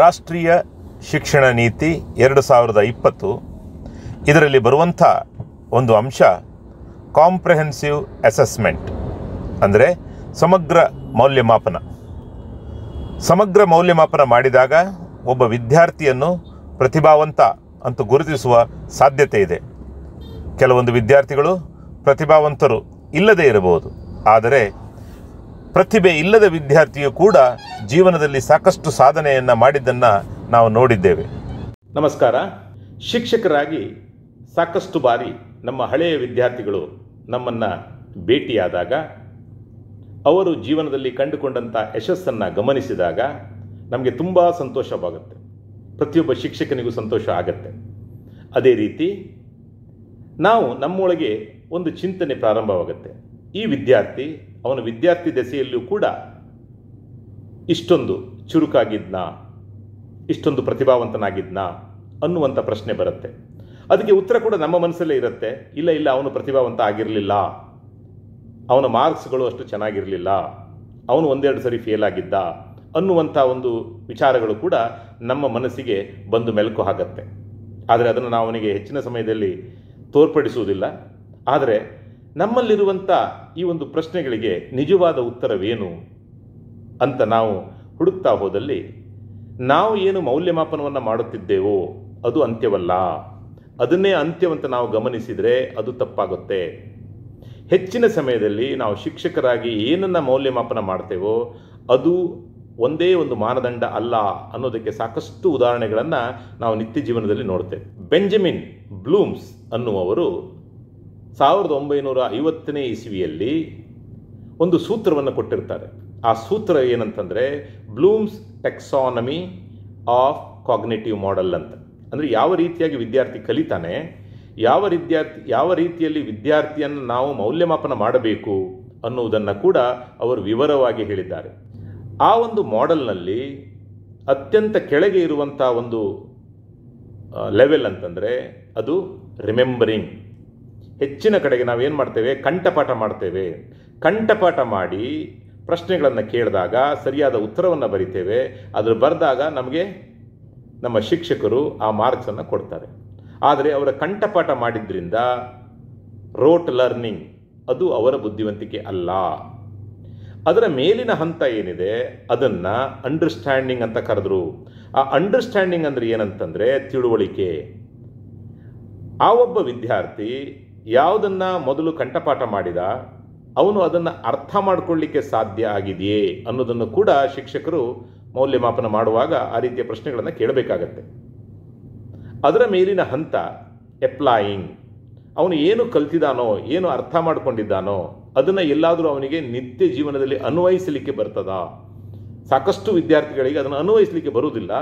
ರಾಷ್ಟ್ರೀಯ ಶಿಕ್ಷಣ ನೀತಿ ಎರಡು ಸಾವಿರದ ಇಪ್ಪತ್ತು ಇದರಲ್ಲಿ ಬರುವಂಥ ಒಂದು ಅಂಶ ಕಾಂಪ್ರಹೆನ್ಸಿವ್ ಅಸೆಸ್ಮೆಂಟ್ ಅಂದರೆ ಸಮಗ್ರ ಮೌಲ್ಯಮಾಪನ ಸಮಗ್ರ ಮೌಲ್ಯಮಾಪನ ಮಾಡಿದಾಗ ಒಬ್ಬ ವಿದ್ಯಾರ್ಥಿಯನ್ನು ಪ್ರತಿಭಾವಂತ ಅಂತ ಗುರುತಿಸುವ ಸಾಧ್ಯತೆ ಇದೆ ಕೆಲವೊಂದು ವಿದ್ಯಾರ್ಥಿಗಳು ಪ್ರತಿಭಾವಂತರು ಇಲ್ಲದೇ ಇರಬಹುದು ಆದರೆ ಪ್ರತಿಭೆ ಇಲ್ಲದ ವಿದ್ಯಾರ್ಥಿಯು ಕೂಡ ಜೀವನದಲ್ಲಿ ಸಾಕಷ್ಟು ಸಾಧನೆಯನ್ನು ಮಾಡಿದ್ದನ್ನು ನಾವು ನೋಡಿದ್ದೇವೆ ನಮಸ್ಕಾರ ಶಿಕ್ಷಕರಾಗಿ ಸಾಕಷ್ಟು ಬಾರಿ ನಮ್ಮ ಹಳೆಯ ವಿದ್ಯಾರ್ಥಿಗಳು ನಮ್ಮನ್ನು ಭೇಟಿಯಾದಾಗ ಅವರು ಜೀವನದಲ್ಲಿ ಕಂಡುಕೊಂಡಂಥ ಯಶಸ್ಸನ್ನು ಗಮನಿಸಿದಾಗ ನಮಗೆ ತುಂಬ ಸಂತೋಷವಾಗುತ್ತೆ ಪ್ರತಿಯೊಬ್ಬ ಶಿಕ್ಷಕನಿಗೂ ಸಂತೋಷ ಆಗತ್ತೆ ಅದೇ ರೀತಿ ನಾವು ನಮ್ಮೊಳಗೆ ಒಂದು ಚಿಂತನೆ ಪ್ರಾರಂಭವಾಗುತ್ತೆ ಈ ವಿದ್ಯಾರ್ಥಿ ಅವನ ವಿದ್ಯಾರ್ಥಿ ದೆಸೆಯಲ್ಲಿಯೂ ಕೂಡ ಇಷ್ಟೊಂದು ಚುರುಕಾಗಿದ್ನ ಇಷ್ಟೊಂದು ಪ್ರತಿಭಾವಂತನಾಗಿದ್ನ ಅನ್ನುವಂಥ ಪ್ರಶ್ನೆ ಬರುತ್ತೆ ಅದಕ್ಕೆ ಉತ್ತರ ಕೂಡ ನಮ್ಮ ಮನಸ್ಸಲ್ಲೇ ಇರುತ್ತೆ ಇಲ್ಲ ಇಲ್ಲ ಅವನು ಪ್ರತಿಭಾವಂತ ಆಗಿರಲಿಲ್ಲ ಅವನ ಮಾರ್ಕ್ಸ್ಗಳು ಅಷ್ಟು ಚೆನ್ನಾಗಿರಲಿಲ್ಲ ಅವನು ಒಂದೆರಡು ಸರಿ ಫೇಲ್ ಆಗಿದ್ದ ಅನ್ನುವಂಥ ಒಂದು ವಿಚಾರಗಳು ಕೂಡ ನಮ್ಮ ಮನಸ್ಸಿಗೆ ಬಂದು ಮೆಲುಕು ಹಾಕುತ್ತೆ ಆದರೆ ಅದನ್ನು ನಾವು ಅವನಿಗೆ ಹೆಚ್ಚಿನ ಸಮಯದಲ್ಲಿ ತೋರ್ಪಡಿಸುವುದಿಲ್ಲ ಆದರೆ ನಮ್ಮಲ್ಲಿರುವಂಥ ಈ ಒಂದು ಪ್ರಶ್ನೆಗಳಿಗೆ ನಿಜವಾದ ಉತ್ತರವೇನು ಅಂತ ನಾವು ಹುಡುಕ್ತಾ ಹೋದಲ್ಲಿ ನಾವು ಏನು ಮೌಲ್ಯಮಾಪನವನ್ನು ಮಾಡುತ್ತಿದ್ದೇವೋ ಅದು ಅಂತ್ಯವಲ್ಲ ಅದನ್ನೇ ಅಂತ್ಯವಂತ ನಾವು ಗಮನಿಸಿದರೆ ಅದು ತಪ್ಪಾಗುತ್ತೆ ಹೆಚ್ಚಿನ ಸಮಯದಲ್ಲಿ ನಾವು ಶಿಕ್ಷಕರಾಗಿ ಏನನ್ನು ಮೌಲ್ಯಮಾಪನ ಮಾಡ್ತೇವೋ ಅದು ಒಂದೇ ಒಂದು ಮಾನದಂಡ ಅಲ್ಲ ಅನ್ನೋದಕ್ಕೆ ಸಾಕಷ್ಟು ಉದಾಹರಣೆಗಳನ್ನು ನಾವು ನಿತ್ಯ ಜೀವನದಲ್ಲಿ ನೋಡ್ತೇವೆ ಬೆಂಜಮಿನ್ ಬ್ಲೂಮ್ಸ್ ಅನ್ನುವರು ಸಾವಿರದ ಒಂಬೈನೂರ ಐವತ್ತನೇ ಇಸವಿಯಲ್ಲಿ ಒಂದು ಸೂತ್ರವನ್ನು ಕೊಟ್ಟಿರ್ತಾರೆ ಆ ಸೂತ್ರ ಏನಂತಂದರೆ Bloom's taxonomy of cognitive model ಅಂತ ಅಂದರೆ ಯಾವ ರೀತಿಯಾಗಿ ವಿದ್ಯಾರ್ಥಿ ಕಲಿತಾನೆ ಯಾವ ವಿದ್ಯಾರ್ಥಿ ಯಾವ ರೀತಿಯಲ್ಲಿ ವಿದ್ಯಾರ್ಥಿಯನ್ನು ನಾವು ಮೌಲ್ಯಮಾಪನ ಮಾಡಬೇಕು ಅನ್ನುವುದನ್ನು ಕೂಡ ಅವರು ವಿವರವಾಗಿ ಹೇಳಿದ್ದಾರೆ ಆ ಒಂದು ಮಾಡೆಲ್ನಲ್ಲಿ ಅತ್ಯಂತ ಕೆಳಗೆ ಇರುವಂಥ ಒಂದು ಲೆವೆಲ್ ಅಂತಂದರೆ ಅದು ರಿಮೆಂಬರಿಂಗ್ ಹೆಚ್ಚಿನ ಕಡೆಗೆ ನಾವು ಏನು ಮಾಡ್ತೇವೆ ಕಂಠಪಾಠ ಮಾಡ್ತೇವೆ ಕಂಠಪಾಠ ಮಾಡಿ ಪ್ರಶ್ನೆಗಳನ್ನು ಕೇಳಿದಾಗ ಸರಿಯಾದ ಉತ್ತರವನ್ನು ಬರಿತೇವೆ ಅದ್ರ ಬರೆದಾಗ ನಮಗೆ ನಮ್ಮ ಶಿಕ್ಷಕರು ಆ ಮಾರ್ಕ್ಸನ್ನು ಕೊಡ್ತಾರೆ ಆದರೆ ಅವರ ಕಂಠಪಾಠ ಮಾಡಿದ್ರಿಂದ ರೋಟ್ ಲರ್ನಿಂಗ್ ಅದು ಅವರ ಬುದ್ಧಿವಂತಿಕೆ ಅಲ್ಲ ಅದರ ಮೇಲಿನ ಹಂತ ಏನಿದೆ ಅದನ್ನು ಅಂಡರ್ಸ್ಟ್ಯಾಂಡಿಂಗ್ ಅಂತ ಕರೆದ್ರು ಆ ಅಂಡರ್ಸ್ಟ್ಯಾಂಡಿಂಗ್ ಅಂದರೆ ಏನಂತಂದರೆ ತಿಳುವಳಿಕೆ ಆ ಒಬ್ಬ ವಿದ್ಯಾರ್ಥಿ ಯಾವುದನ್ನು ಮೊದಲು ಕಂಠಪಾಠ ಮಾಡಿದ ಅವನು ಅದನ್ನು ಅರ್ಥ ಮಾಡಿಕೊಳ್ಳಿಕ್ಕೆ ಸಾಧ್ಯ ಆಗಿದೆಯೇ ಅನ್ನೋದನ್ನು ಕೂಡ ಶಿಕ್ಷಕರು ಮೌಲ್ಯಮಾಪನ ಮಾಡುವಾಗ ಆ ರೀತಿಯ ಪ್ರಶ್ನೆಗಳನ್ನು ಕೇಳಬೇಕಾಗತ್ತೆ ಅದರ ಮೇಲಿನ ಹಂತ ಎಪ್ಲಾಯಿಂಗ್ ಅವನು ಏನು ಕಲ್ತಿದ್ದಾನೋ ಏನು ಅರ್ಥ ಮಾಡಿಕೊಂಡಿದ್ದಾನೋ ಅದನ್ನು ಎಲ್ಲಾದರೂ ಅವನಿಗೆ ನಿತ್ಯ ಜೀವನದಲ್ಲಿ ಅನ್ವಯಿಸಲಿಕ್ಕೆ ಬರ್ತದಾ ಸಾಕಷ್ಟು ವಿದ್ಯಾರ್ಥಿಗಳಿಗೆ ಅದನ್ನು ಅನ್ವಯಿಸಲಿಕ್ಕೆ ಬರುವುದಿಲ್ಲ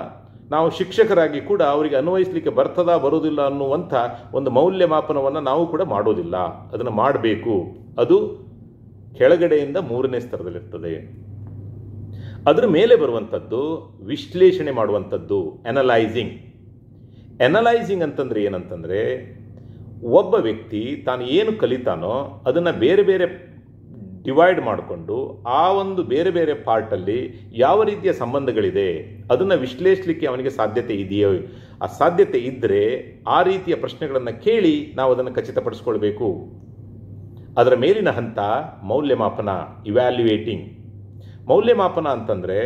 ನಾವು ಶಿಕ್ಷಕರಾಗಿ ಕೂಡ ಅವರಿಗೆ ಅನ್ವಯಿಸಲಿಕ್ಕೆ ಬರ್ತದಾ ಬರೋದಿಲ್ಲ ಅನ್ನುವಂಥ ಒಂದು ಮೌಲ್ಯಮಾಪನವನ್ನು ನಾವು ಕೂಡ ಮಾಡೋದಿಲ್ಲ ಅದನ್ನು ಮಾಡಬೇಕು ಅದು ಕೆಳಗಡೆಯಿಂದ ಮೂರನೇ ಸ್ತರದಲ್ಲಿರ್ತದೆ ಅದರ ಮೇಲೆ ಬರುವಂಥದ್ದು ವಿಶ್ಲೇಷಣೆ ಮಾಡುವಂಥದ್ದು ಎನಲೈಸಿಂಗ್ ಅನಲೈಸಿಂಗ್ ಅಂತಂದರೆ ಏನಂತಂದರೆ ಒಬ್ಬ ವ್ಯಕ್ತಿ ತಾನು ಏನು ಕಲಿತಾನೋ ಅದನ್ನು ಬೇರೆ ಬೇರೆ ಡಿವೈಡ್ ಮಾಡಿಕೊಂಡು ಆ ಒಂದು ಬೇರೆ ಬೇರೆ ಪಾರ್ಟಲ್ಲಿ ಯಾವ ರೀತಿಯ ಸಂಬಂಧಗಳಿದೆ ಅದನ್ನು ವಿಶ್ಲೇಷಿಸಲಿಕ್ಕೆ ಅವನಿಗೆ ಸಾಧ್ಯತೆ ಇದೆಯೋ ಆ ಸಾಧ್ಯತೆ ಇದ್ದರೆ ಆ ರೀತಿಯ ಪ್ರಶ್ನೆಗಳನ್ನು ಕೇಳಿ ನಾವು ಅದನ್ನು ಖಚಿತಪಡಿಸ್ಕೊಳ್ಬೇಕು ಅದರ ಮೇಲಿನ ಹಂತ ಮೌಲ್ಯಮಾಪನ ಇವ್ಯಾಲ್ಯೂಯೇಟಿಂಗ್ ಮೌಲ್ಯಮಾಪನ ಅಂತಂದರೆ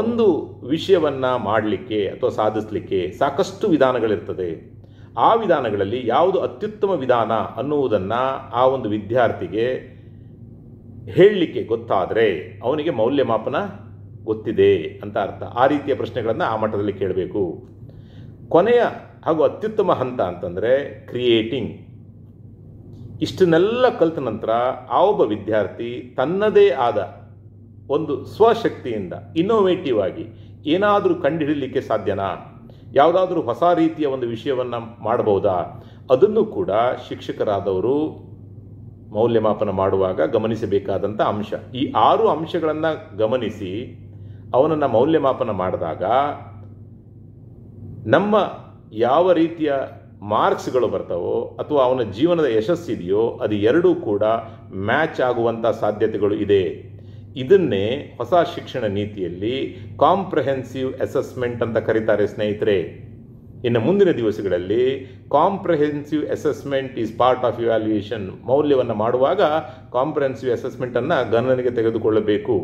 ಒಂದು ವಿಷಯವನ್ನು ಮಾಡಲಿಕ್ಕೆ ಅಥವಾ ಸಾಧಿಸಲಿಕ್ಕೆ ಸಾಕಷ್ಟು ವಿಧಾನಗಳಿರ್ತದೆ ಆ ವಿಧಾನಗಳಲ್ಲಿ ಯಾವುದು ಅತ್ಯುತ್ತಮ ವಿಧಾನ ಅನ್ನುವುದನ್ನು ಆ ಒಂದು ವಿದ್ಯಾರ್ಥಿಗೆ ಹೇಳಲಿಕ್ಕೆ ಗೊತ್ತಾದರೆ ಅವನಿಗೆ ಮೌಲ್ಯಮಾಪನ ಗೊತ್ತಿದೆ ಅಂತ ಅರ್ಥ ಆ ರೀತಿಯ ಪ್ರಶ್ನೆಗಳನ್ನು ಆ ಮಟ್ಟದಲ್ಲಿ ಕೇಳಬೇಕು ಕೊನೆಯ ಹಾಗೂ ಅತ್ಯುತ್ತಮ ಹಂತ ಅಂತಂದರೆ ಕ್ರಿಯೇಟಿಂಗ್ ಇಷ್ಟನ್ನೆಲ್ಲ ಕಲಿತ ನಂತರ ಆ ಒಬ್ಬ ವಿದ್ಯಾರ್ಥಿ ತನ್ನದೇ ಆದ ಒಂದು ಸ್ವಶಕ್ತಿಯಿಂದ ಇನ್ನೋವೇಟಿವ್ ಆಗಿ ಏನಾದರೂ ಕಂಡುಹಿಡಲಿಕ್ಕೆ ಸಾಧ್ಯನಾ ಯಾವುದಾದ್ರೂ ಹೊಸ ರೀತಿಯ ಒಂದು ವಿಷಯವನ್ನು ಮಾಡಬಹುದಾ ಅದನ್ನು ಕೂಡ ಶಿಕ್ಷಕರಾದವರು ಮೌಲ್ಯಮಾಪನ ಮಾಡುವಾಗ ಗಮನಿಸಬೇಕಾದಂಥ ಅಂಶ ಈ ಆರು ಅಂಶಗಳನ್ನು ಗಮನಿಸಿ ಅವನನ್ನು ಮೌಲ್ಯಮಾಪನ ಮಾಡಿದಾಗ ನಮ್ಮ ಯಾವ ರೀತಿಯ ಮಾರ್ಕ್ಸ್ಗಳು ಬರ್ತವೋ ಅಥವಾ ಅವನ ಜೀವನದ ಯಶಸ್ಸಿದೆಯೋ ಅದು ಎರಡೂ ಕೂಡ ಮ್ಯಾಚ್ ಆಗುವಂಥ ಸಾಧ್ಯತೆಗಳು ಇದೆ ಇದನ್ನೇ ಹೊಸ ಶಿಕ್ಷಣ ನೀತಿಯಲ್ಲಿ ಕಾಂಪ್ರಹೆನ್ಸಿವ್ ಅಸೆಸ್ಮೆಂಟ್ ಅಂತ ಕರೀತಾರೆ ಸ್ನೇಹಿತರೆ ಇನ್ನು ಮುಂದಿನ ದಿವಸಗಳಲ್ಲಿ comprehensive assessment is part of evaluation ಮೌಲ್ಯವನ್ನು ಮಾಡುವಾಗ ಕಾಂಪ್ರಹೆನ್ಸಿವ್ ಅಸೆಸ್ಮೆಂಟನ್ನು ಗಣನೆಗೆ ತೆಗೆದುಕೊಳ್ಳಬೇಕು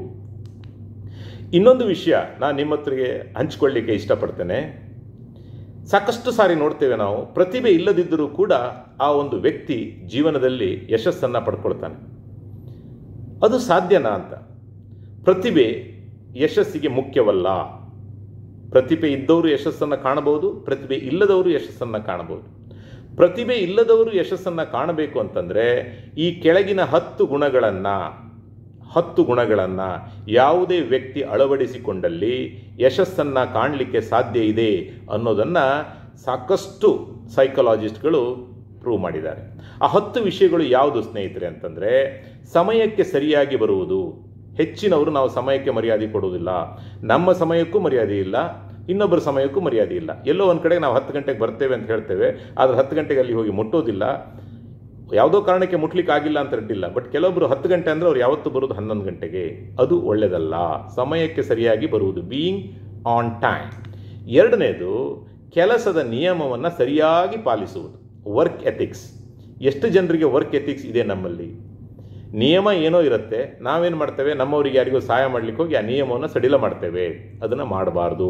ಇನ್ನೊಂದು ವಿಷಯ ನಾನು ನಿಮ್ಮ ಹತ್ರಗೆ ಹಂಚಿಕೊಳ್ಳಿಕ್ಕೆ ಇಷ್ಟಪಡ್ತೇನೆ ಸಾಕಷ್ಟು ಸಾರಿ ನೋಡ್ತೇವೆ ನಾವು ಪ್ರತಿಭೆ ಇಲ್ಲದಿದ್ದರೂ ಕೂಡ ಆ ಒಂದು ವ್ಯಕ್ತಿ ಜೀವನದಲ್ಲಿ ಯಶಸ್ಸನ್ನು ಪಡ್ಕೊಳ್ತಾನೆ ಅದು ಸಾಧ್ಯನಾ ಅಂತ ಪ್ರತಿಭೆ ಯಶಸ್ಸಿಗೆ ಮುಖ್ಯವಲ್ಲ ಪ್ರತಿಭೆ ಇದ್ದವರು ಯಶಸ್ಸನ್ನು ಕಾಣಬಹುದು ಪ್ರತಿಭೆ ಇಲ್ಲದವರು ಯಶಸ್ಸನ್ನು ಕಾಣಬಹುದು ಪ್ರತಿಭೆ ಇಲ್ಲದವರು ಯಶಸ್ಸನ್ನು ಕಾಣಬೇಕು ಅಂತಂದರೆ ಈ ಕೆಳಗಿನ ಹತ್ತು ಗುಣಗಳನ್ನು ಹತ್ತು ಗುಣಗಳನ್ನು ಯಾವುದೇ ವ್ಯಕ್ತಿ ಅಳವಡಿಸಿಕೊಂಡಲ್ಲಿ ಯಶಸ್ಸನ್ನು ಕಾಣಲಿಕ್ಕೆ ಸಾಧ್ಯ ಇದೆ ಅನ್ನೋದನ್ನು ಸಾಕಷ್ಟು ಸೈಕಲಾಜಿಸ್ಟ್ಗಳು ಪ್ರೂವ್ ಮಾಡಿದ್ದಾರೆ ಆ ಹತ್ತು ವಿಷಯಗಳು ಯಾವುದು ಸ್ನೇಹಿತರೆ ಅಂತಂದರೆ ಸಮಯಕ್ಕೆ ಸರಿಯಾಗಿ ಬರುವುದು ಹೆಚ್ಚಿನವರು ನಾವು ಸಮಯಕ್ಕೆ ಮರ್ಯಾದೆ ಕೊಡೋದಿಲ್ಲ ನಮ್ಮ ಸಮಯಕ್ಕೂ ಮರ್ಯಾದೆ ಇಲ್ಲ ಇನ್ನೊಬ್ಬರ ಸಮಯಕ್ಕೂ ಮರ್ಯಾದೆ ಇಲ್ಲ ಎಲ್ಲೋ ಒಂದು ಕಡೆಗೆ ನಾವು ಹತ್ತು ಗಂಟೆಗೆ ಬರ್ತೇವೆ ಅಂತ ಹೇಳ್ತೇವೆ ಆದರೆ ಹತ್ತು ಗಂಟೆಗೆ ಅಲ್ಲಿ ಹೋಗಿ ಮುಟ್ಟೋದಿಲ್ಲ ಯಾವುದೋ ಕಾರಣಕ್ಕೆ ಮುಟ್ಲಿಕ್ಕೆ ಆಗಿಲ್ಲ ಅಂತ ಅಡ್ಡಿಲ್ಲ ಬಟ್ ಕೆಲವೊಬ್ಬರು ಹತ್ತು ಗಂಟೆ ಅಂದರೆ ಅವ್ರು ಯಾವತ್ತು ಬರೋದು ಹನ್ನೊಂದು ಗಂಟೆಗೆ ಅದು ಒಳ್ಳೆಯದಲ್ಲ ಸಮಯಕ್ಕೆ ಸರಿಯಾಗಿ ಬರುವುದು ಬೀಯಿಂಗ್ ಆನ್ ಟೈಮ್ ಎರಡನೇದು ಕೆಲಸದ ನಿಯಮವನ್ನು ಸರಿಯಾಗಿ ಪಾಲಿಸುವುದು ವರ್ಕ್ ಎಥಿಕ್ಸ್ ಎಷ್ಟು ಜನರಿಗೆ ವರ್ಕ್ ಎಥಿಕ್ಸ್ ಇದೆ ನಮ್ಮಲ್ಲಿ ನಿಯಮ ಏನೋ ಇರುತ್ತೆ ನಾವೇನು ಮಾಡ್ತೇವೆ ನಮ್ಮವರಿಗೆ ಯಾರಿಗೂ ಸಹಾಯ ಮಾಡಲಿಕ್ಕೆ ಹೋಗಿ ಆ ನಿಯಮವನ್ನು ಸಡಿಲ ಮಾಡ್ತೇವೆ ಅದನ್ನು ಮಾಡಬಾರ್ದು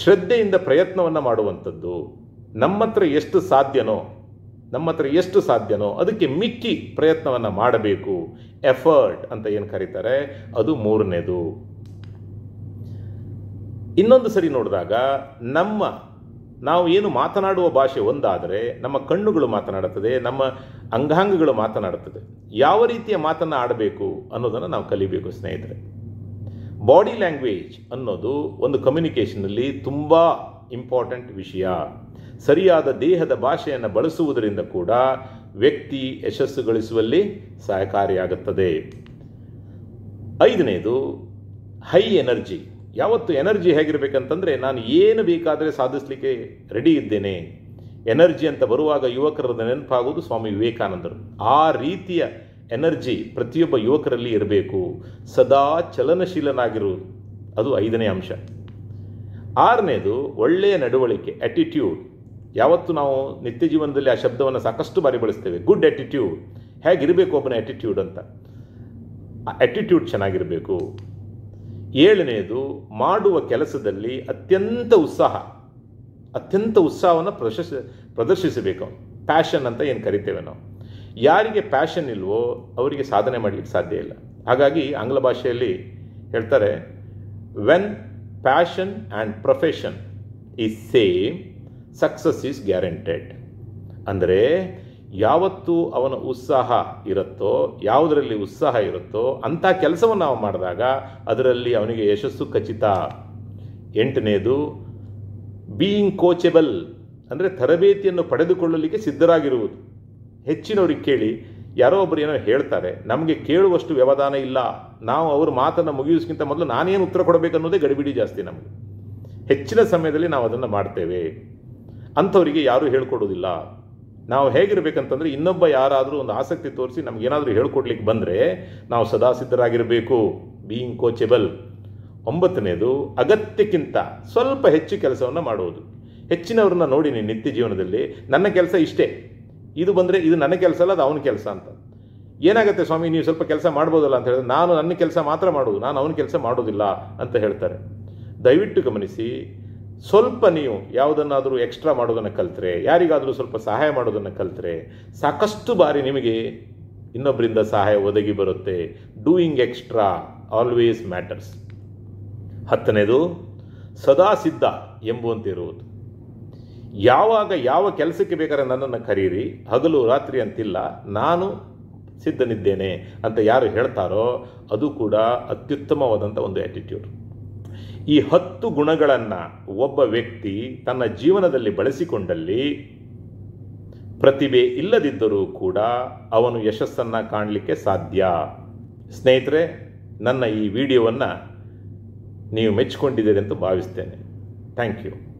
ಶ್ರದ್ಧೆಯಿಂದ ಪ್ರಯತ್ನವನ್ನು ಮಾಡುವಂಥದ್ದು ನಮ್ಮ ಹತ್ರ ಎಷ್ಟು ಸಾಧ್ಯನೋ ನಮ್ಮ ಹತ್ರ ಎಷ್ಟು ಸಾಧ್ಯನೋ ಅದಕ್ಕೆ ಮಿಕ್ಕಿ ಪ್ರಯತ್ನವನ್ನು ಮಾಡಬೇಕು ಎಫರ್ಟ್ ಅಂತ ಏನು ಕರೀತಾರೆ ಅದು ಮೂರನೇದು ಇನ್ನೊಂದು ಸರಿ ನೋಡಿದಾಗ ನಮ್ಮ ನಾವು ಏನು ಮಾತನಾಡುವ ಭಾಷೆ ಒಂದಾದರೆ ನಮ್ಮ ಕಣ್ಣುಗಳು ಮಾತನಾಡುತ್ತದೆ ನಮ್ಮ ಅಂಗಾಂಗಗಳು ಮಾತನಾಡುತ್ತದೆ ಯಾವ ರೀತಿಯ ಮಾತನ್ನು ಆಡಬೇಕು ಅನ್ನೋದನ್ನು ನಾವು ಕಲಿಬೇಕು ಸ್ನೇಹಿತರೆ ಬಾಡಿ ಲ್ಯಾಂಗ್ವೇಜ್ ಅನ್ನೋದು ಒಂದು ಕಮ್ಯುನಿಕೇಷನಲ್ಲಿ ತುಂಬ ಇಂಪಾರ್ಟೆಂಟ್ ವಿಷಯ ಸರಿಯಾದ ದೇಹದ ಭಾಷೆಯನ್ನು ಬಳಸುವುದರಿಂದ ಕೂಡ ವ್ಯಕ್ತಿ ಯಶಸ್ಸು ಗಳಿಸುವಲ್ಲಿ ಸಹಕಾರಿಯಾಗುತ್ತದೆ ಐದನೇದು ಹೈ ಎನರ್ಜಿ ಯಾವತ್ತು ಎನರ್ಜಿ ಹೇಗಿರಬೇಕಂತಂದರೆ ನಾನು ಏನು ಬೇಕಾದರೆ ಸಾಧಿಸಲಿಕ್ಕೆ ರೆಡಿ ಇದ್ದೇನೆ ಎನರ್ಜಿ ಅಂತ ಬರುವಾಗ ಯುವಕರ ನೆನಪಾಗುವುದು ಸ್ವಾಮಿ ವಿವೇಕಾನಂದರು ಆ ರೀತಿಯ ಎನರ್ಜಿ ಪ್ರತಿಯೊಬ್ಬ ಯುವಕರಲ್ಲಿ ಇರಬೇಕು ಸದಾ ಚಲನಶೀಲನಾಗಿರು ಅದು ಐದನೇ ಅಂಶ ಆರನೇದು ಒಳ್ಳೆಯ ನಡವಳಿಕೆ ಆ್ಯಟಿಟ್ಯೂಡ್ ಯಾವತ್ತು ನಾವು ನಿತ್ಯ ಜೀವನದಲ್ಲಿ ಆ ಶಬ್ದವನ್ನು ಸಾಕಷ್ಟು ಬಾರಿ ಬಳಸ್ತೇವೆ ಗುಡ್ ಆ್ಯಟಿಟ್ಯೂಡ್ ಹೇಗಿರಬೇಕು ಒಬ್ಬನ ಆ್ಯಟಿಟ್ಯೂಡ್ ಅಂತ ಆ ಆ್ಯಟಿಟ್ಯೂಡ್ ಚೆನ್ನಾಗಿರಬೇಕು ಏಳನೆಯದು ಮಾಡುವ ಕೆಲಸದಲ್ಲಿ ಅತ್ಯಂತ ಉತ್ಸಾಹ ಅತ್ಯಂತ ಉತ್ಸಾಹವನ್ನು ಪ್ರಶಸ್ ಪ್ರದರ್ಶಿಸಬೇಕು ಪ್ಯಾಷನ್ ಅಂತ ಏನು ಕರಿತೇವೆ ನಾವು ಯಾರಿಗೆ ಪ್ಯಾಷನ್ ಇಲ್ವೋ ಅವರಿಗೆ ಸಾಧನೆ ಮಾಡಲಿಕ್ಕೆ ಸಾಧ್ಯ ಇಲ್ಲ ಹಾಗಾಗಿ ಆಂಗ್ಲ ಭಾಷೆಯಲ್ಲಿ ಹೇಳ್ತಾರೆ when passion and profession is same success is guaranteed ಅಂದರೆ ಯಾವತ್ತು ಅವನ ಉತ್ಸಾಹ ಇರುತ್ತೋ ಯಾವುದರಲ್ಲಿ ಉತ್ಸಾಹ ಇರುತ್ತೋ ಅಂಥ ಕೆಲಸವನ್ನು ನಾವು ಮಾಡಿದಾಗ ಅದರಲ್ಲಿ ಅವನಿಗೆ ಯಶಸ್ಸು ಖಚಿತ ಎಂಟನೇದು ಬೀಯಿಂಗ್ ಕೋಚೆಬಲ್ ಅಂದರೆ ತರಬೇತಿಯನ್ನು ಪಡೆದುಕೊಳ್ಳಲಿಕ್ಕೆ ಸಿದ್ಧರಾಗಿರುವುದು ಹೆಚ್ಚಿನವ್ರಿಗೆ ಕೇಳಿ ಯಾರೋ ಒಬ್ಬರು ಏನೋ ಹೇಳ್ತಾರೆ ನಮಗೆ ಕೇಳುವಷ್ಟು ವ್ಯವಧಾನ ಇಲ್ಲ ನಾವು ಅವ್ರ ಮಾತನ್ನು ಮುಗಿಯೋಸ್ಕಿಂತ ಮೊದಲು ನಾನೇನು ಉತ್ತರ ಕೊಡಬೇಕು ಅನ್ನೋದೇ ಗಡಿಬಿಡಿ ಜಾಸ್ತಿ ನಮಗೆ ಹೆಚ್ಚಿನ ಸಮಯದಲ್ಲಿ ನಾವು ಅದನ್ನು ಮಾಡ್ತೇವೆ ಅಂಥವರಿಗೆ ಯಾರೂ ಹೇಳ್ಕೊಡೋದಿಲ್ಲ ನಾವು ಹೇಗಿರಬೇಕಂತಂದರೆ ಇನ್ನೊಬ್ಬ ಯಾರಾದರೂ ಒಂದು ಆಸಕ್ತಿ ತೋರಿಸಿ ನಮಗೇನಾದರೂ ಹೇಳ್ಕೊಡ್ಲಿಕ್ಕೆ ಬಂದರೆ ನಾವು ಸದಾ ಸಿದ್ಧರಾಗಿರಬೇಕು ಬೀಯಿಂಗ್ ಕೋಚೆಬಲ್ ಒಂಬತ್ತನೇದು ಅಗತ್ಯಕ್ಕಿಂತ ಸ್ವಲ್ಪ ಹೆಚ್ಚು ಕೆಲಸವನ್ನು ಮಾಡುವುದು ಹೆಚ್ಚಿನವ್ರನ್ನ ನೋಡಿ ನೀನು ನಿತ್ಯ ಜೀವನದಲ್ಲಿ ನನ್ನ ಕೆಲಸ ಇಷ್ಟೇ ಇದು ಬಂದರೆ ಇದು ನನ್ನ ಕೆಲಸ ಅಲ್ಲ ಅದು ಅವನ ಕೆಲಸ ಅಂತ ಏನಾಗುತ್ತೆ ಸ್ವಾಮಿ ನೀವು ಸ್ವಲ್ಪ ಕೆಲಸ ಮಾಡ್ಬೋದಲ್ಲ ಅಂತ ಹೇಳಿದ್ರೆ ನಾನು ನನ್ನ ಕೆಲಸ ಮಾತ್ರ ಮಾಡುವುದು ನಾನು ಅವನ ಕೆಲಸ ಮಾಡೋದಿಲ್ಲ ಅಂತ ಹೇಳ್ತಾರೆ ದಯವಿಟ್ಟು ಗಮನಿಸಿ ಸ್ವಲ್ಪ ನೀವು ಯಾವುದನ್ನಾದರೂ ಎಕ್ಸ್ಟ್ರಾ ಮಾಡೋದನ್ನು ಕಲಿತ್ರೆ ಯಾರಿಗಾದರೂ ಸ್ವಲ್ಪ ಸಹಾಯ ಮಾಡೋದನ್ನು ಕಲಿತ್ರೆ ಸಾಕಷ್ಟು ಬಾರಿ ನಿಮಗೆ ಇನ್ನೊಬ್ಬರಿಂದ ಸಹಾಯ ಒದಗಿ ಬರುತ್ತೆ ಡೂಯಿಂಗ್ ಎಕ್ಸ್ಟ್ರಾ ಆಲ್ವೇಸ್ ಮ್ಯಾಟರ್ಸ್ ಹತ್ತನೇದು ಸದಾ ಸಿದ್ಧ ಇರುವುದು ಯಾವಾಗ ಯಾವ ಕೆಲಸಕ್ಕೆ ಬೇಕಾದ್ರೆ ನನ್ನನ್ನು ಕರೀರಿ ಹಗಲು ರಾತ್ರಿ ಅಂತಿಲ್ಲ ನಾನು ಸಿದ್ಧನಿದ್ದೇನೆ ಅಂತ ಯಾರು ಹೇಳ್ತಾರೋ ಅದು ಕೂಡ ಅತ್ಯುತ್ತಮವಾದಂಥ ಒಂದು ಆ್ಯಟಿಟ್ಯೂಡ್ ಈ ಹತ್ತು ಗುಣಗಳನ್ನು ಒಬ್ಬ ವ್ಯಕ್ತಿ ತನ್ನ ಜೀವನದಲ್ಲಿ ಬಳಸಿಕೊಂಡಲ್ಲಿ ಪ್ರತಿಭೆ ಇಲ್ಲದಿದ್ದರೂ ಕೂಡ ಅವನು ಯಶಸ್ಸನ್ನು ಕಾಣಲಿಕ್ಕೆ ಸಾಧ್ಯ ಸ್ನೇಹಿತರೆ ನನ್ನ ಈ ವಿಡಿಯೋವನ್ನು ನೀವು ಮೆಚ್ಚಿಕೊಂಡಿದ್ದೀರಿ ಅಂತ ಭಾವಿಸ್ತೇನೆ ಥ್ಯಾಂಕ್ ಯು